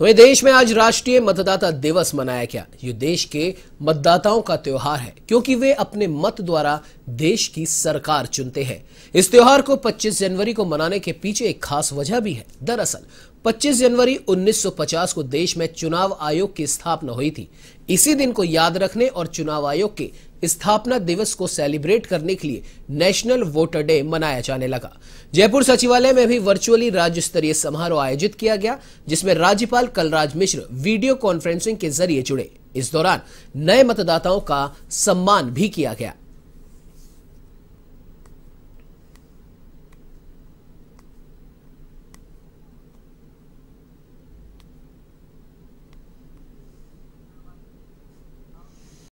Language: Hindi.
तो ये देश में आज राष्ट्रीय मतदाता दिवस मनाया गया ये देश के मतदाताओं का त्योहार है क्योंकि वे अपने मत द्वारा देश की सरकार चुनते हैं इस त्योहार को 25 जनवरी को मनाने के पीछे एक खास वजह भी है दरअसल 25 जनवरी 1950 को देश में चुनाव आयोग की स्थापना हुई थी इसी दिन को याद रखने और चुनाव आयोग के स्थापना दिवस को सेलिब्रेट करने के लिए नेशनल वोटर डे मनाया जाने लगा जयपुर सचिवालय में भी वर्चुअली राज्य स्तरीय समारोह आयोजित किया गया जिसमें राज्यपाल कलराज मिश्र वीडियो कॉन्फ्रेंसिंग के जरिए जुड़े इस दौरान नए मतदाताओं का सम्मान भी किया गया